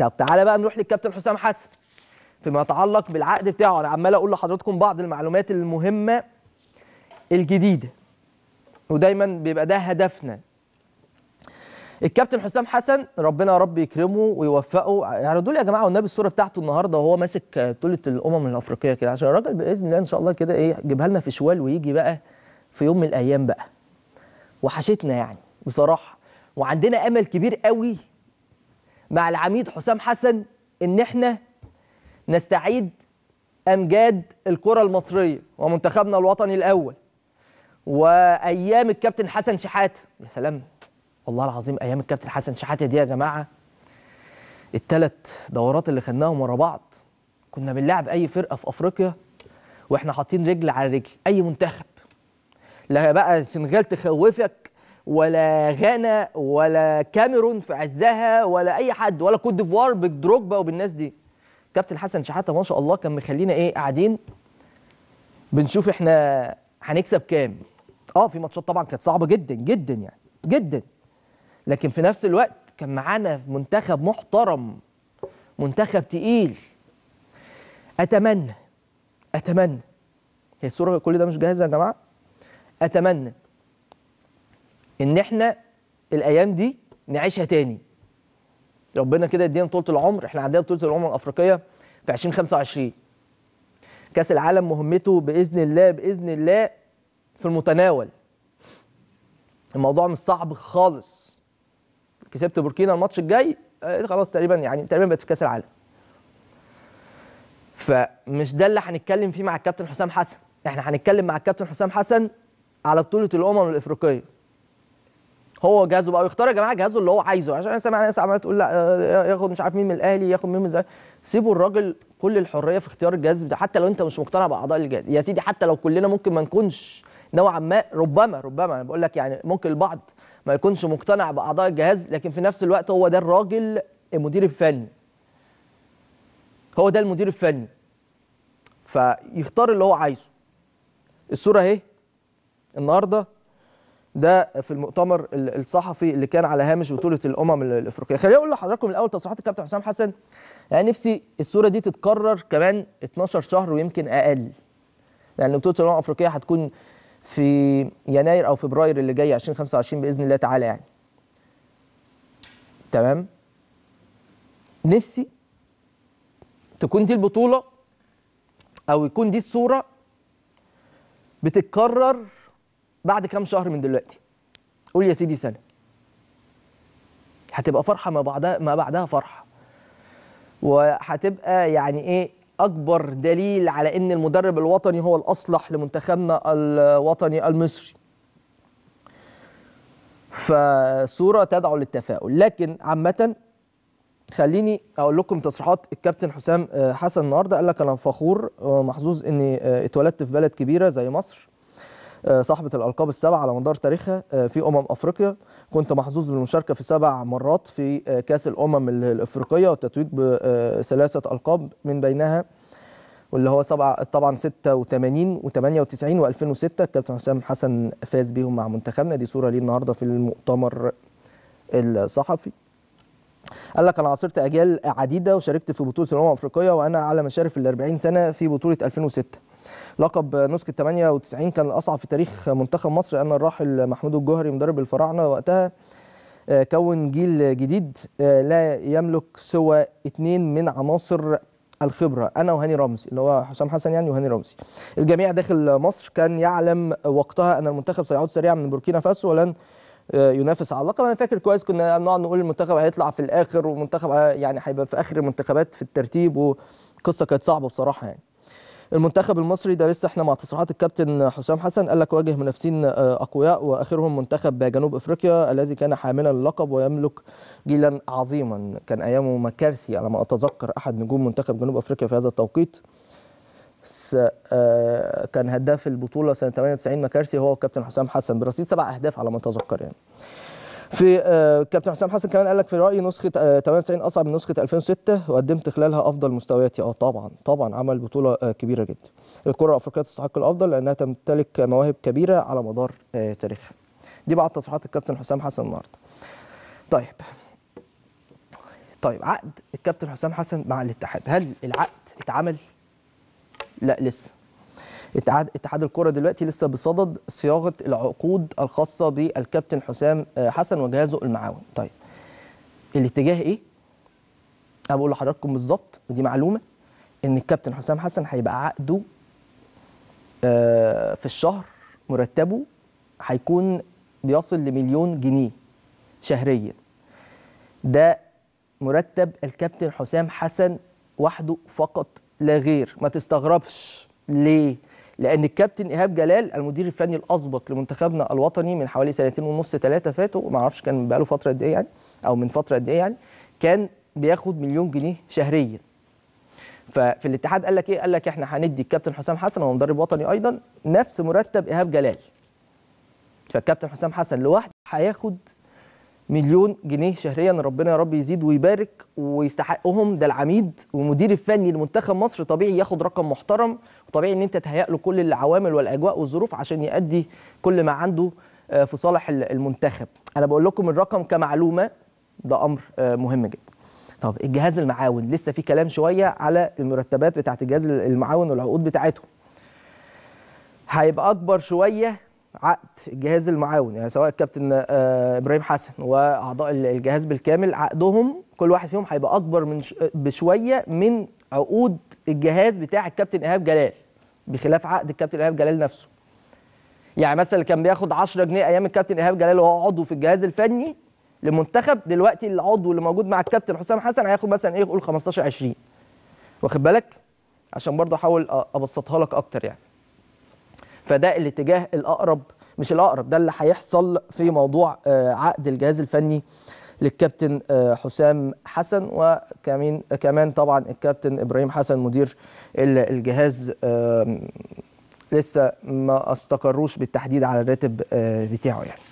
طب تعالى بقى نروح للكابتن حسام حسن فيما يتعلق بالعقد بتاعه انا عمال اقول لحضراتكم بعض المعلومات المهمه الجديده ودايما بيبقى ده هدفنا الكابتن حسام حسن ربنا يا رب يكرمه ويوفقه يعرضوا لي يا جماعه والنبي الصوره بتاعته النهارده وهو ماسك بطوله الامم الافريقيه كده عشان الراجل باذن الله ان شاء الله كده ايه يجيبها لنا في شوال ويجي بقى في يوم من الايام بقى وحشتنا يعني بصراحه وعندنا امل كبير قوي مع العميد حسام حسن ان احنا نستعيد امجاد الكره المصريه ومنتخبنا الوطني الاول وايام الكابتن حسن شحاته يا سلام والله العظيم ايام الكابتن حسن شحاته دي يا جماعه الثلاث دورات اللي خدناهم ورا بعض كنا بنلعب اي فرقه في افريقيا واحنا حاطين رجل على رجل اي منتخب لا بقى السنغال تخوفك ولا غانا ولا كاميرون في عزها ولا اي حد ولا كوت ديفوار بدروجبا وبالناس دي كابتن حسن شحاته ما شاء الله كان مخلينا ايه قاعدين بنشوف احنا هنكسب كام اه في ماتشات طبعا كانت صعبه جدا جدا يعني جدا لكن في نفس الوقت كان معانا منتخب محترم منتخب تقيل اتمنى اتمنى هي الصوره كل ده مش جاهزه يا جماعه اتمنى ان احنا الايام دي نعيشها تاني ربنا كده يدينا طولة العمر احنا عندنا طولة العمر الافريقية في 2025 كاس العالم مهمته باذن الله باذن الله في المتناول الموضوع مش صعب خالص كسبت بوركينا الماتش الجاي آه، إيه خلاص تقريبا يعني تقريبا بقت في كاس العالم فمش ده اللي هنتكلم فيه مع الكابتن حسام حسن احنا هنتكلم مع الكابتن حسام حسن على بطوله الامم الافريقيه هو جهازه بقى ويختار يا جماعه جهازه اللي هو عايزه عشان انا سامع ناس عماله تقول لا آه، آه، ياخد مش عارف مين من الاهلي ياخد مين من الزمالك سيبوا الراجل كل الحريه في اختيار الجهاز بتاعه حتى لو انت مش مقتنع باعضاء الجهاز يا سيدي حتى لو كلنا ممكن ما نكونش نوعا ما ربما ربما انا بقول لك يعني ممكن البعض ما يكونش مقتنع باعضاء الجهاز لكن في نفس الوقت هو ده الراجل المدير الفني هو ده المدير الفني فيختار اللي هو عايزه الصوره اهي النهارده ده في المؤتمر الصحفي اللي كان على هامش بطوله الامم الافريقيه خليني اقول لحضراتكم الاول تصريحات الكابتن حسام حسن يعني نفسي الصوره دي تتكرر كمان 12 شهر ويمكن اقل لان يعني بطوله الامم الافريقيه هتكون في يناير او فبراير اللي جاي 2025 باذن الله تعالى يعني تمام نفسي تكون دي البطوله او يكون دي الصوره بتتكرر بعد كام شهر من دلوقتي قول يا سيدي سنه هتبقى فرحه ما بعدها ما بعدها فرحه وهتبقى يعني ايه اكبر دليل على ان المدرب الوطني هو الاصلح لمنتخبنا الوطني المصري فصوره تدعو للتفاؤل لكن عامه خليني اقول لكم تصريحات الكابتن حسام آه، حسن النهارده قال لك انا فخور ومحظوظ آه، اني آه، اتولدت في بلد كبيره زي مصر آه، صاحبه الالقاب السبع على مدار تاريخها آه، في امم افريقيا كنت محظوظ بالمشاركه في سبع مرات في آه، كاس الامم الافريقيه والتتويج بثلاثه القاب من بينها واللي هو سبعة طبعا 86 و98 و2006 الكابتن حسام حسن فاز بيهم مع منتخبنا دي صوره ليه النهارده في المؤتمر الصحفي قال لك انا عاصرت اجيال عديده وشاركت في بطوله الامم الافريقيه وانا على مشارف ال 40 سنه في بطوله 2006 لقب نسخه 98 كان الاصعب في تاريخ منتخب مصر لان الراحل محمود الجوهري مدرب الفراعنه وقتها آه، كون جيل جديد آه، لا يملك سوى اثنين من عناصر الخبره انا وهاني رمزي اللي هو حسام حسن يعني وهاني رمزي الجميع داخل مصر كان يعلم وقتها ان المنتخب سيعود سريعا من بوركينا فاسو ولن آه، ينافس على اللقب انا فاكر كويس كنا بنقعد نقول المنتخب هيطلع في الاخر والمنتخب يعني هيبقى في اخر المنتخبات في الترتيب وقصه كانت صعبه بصراحه يعني المنتخب المصري ده لسه احنا مع تصريحات الكابتن حسام حسن قال لك واجه منافسين آه، اقوياء واخرهم منتخب جنوب افريقيا الذي كان حاملا اللقب ويملك جيلا عظيما كان ايامه مكارثي على ما اتذكر احد نجوم منتخب جنوب افريقيا في هذا التوقيت آه، كان هداف البطوله سنه 98 مكارسي هو الكابتن حسام حسن برصيد سبع اهداف على ما اتذكر يعني في آه، كابتن حسام حسن كمان قال لك في رايي نسخه 98 آه، اصعب من نسخه 2006 وقدمت خلالها افضل مستوياتي اه طبعا طبعا عمل بطوله آه، كبيره جدا الكره الافريقيه تستحق الافضل لانها تمتلك مواهب كبيره على مدار تاريخها دي بعض تصريحات الكابتن حسام حسن النهارده طيب طيب عقد الكابتن حسام حسن مع الاتحاد هل العقد اتعمل لا لسه اتحاد اتحاد الكره دلوقتي لسه بصدد صياغه العقود الخاصه بالكابتن حسام آه، حسن وجهازه المعاون طيب الاتجاه ايه انا بقول لحضراتكم بالظبط ودي معلومه ان الكابتن حسام حسن هيبقى عقده آه، في الشهر مرتبه هيكون بيصل لمليون جنيه شهريا ده مرتب الكابتن حسام حسن وحده فقط لا غير ما تستغربش ليه لان الكابتن ايهاب جلال المدير الفني الاسبق لمنتخبنا الوطني من حوالي سنتين ونص ثلاثه فاتوا ما اعرفش كان بقاله فتره قد ايه يعني او من فتره قد ايه يعني كان بياخد مليون جنيه شهريا ففي الاتحاد قال لك ايه قال لك احنا هندي الكابتن حسام حسن هو مدرب وطني ايضا نفس مرتب ايهاب جلال فالكابتن حسام حسن لوحده هياخد مليون جنيه شهريا ربنا يا رب يزيد ويبارك ويستحقهم ده العميد والمدير الفني لمنتخب مصر طبيعي ياخد رقم محترم وطبيعي ان انت تهيأ له كل العوامل والاجواء والظروف عشان يؤدي كل ما عنده آه، في صالح المنتخب انا بقول لكم الرقم كمعلومه ده امر آه، مهم جدا طب الجهاز المعاون لسه في كلام شويه على المرتبات بتاعت الجهاز المعاون والعقود بتاعتهم هيبقى اكبر شويه عقد الجهاز المعاون يعني سواء الكابتن آه، ابراهيم حسن واعضاء الجهاز بالكامل عقدهم كل واحد فيهم هيبقى اكبر من بشويه من عقود الجهاز بتاع الكابتن ايهاب جلال بخلاف عقد الكابتن ايهاب جلال نفسه يعني مثلا كان بياخد 10 جنيه ايام الكابتن ايهاب جلال وهو عضو في الجهاز الفني لمنتخب دلوقتي العضو اللي موجود مع الكابتن حسام حسن هياخد مثلا ايه قول 15 20 واخد بالك عشان برضه احاول ابسطها لك اكتر يعني فده الاتجاه الاقرب مش الاقرب ده اللي هيحصل في موضوع آه، عقد الجهاز الفني للكابتن آه، حسام حسن وكمان كمان طبعا الكابتن ابراهيم حسن مدير الجهاز لسه ما استقروش بالتحديد على الراتب آه، بتاعه يعني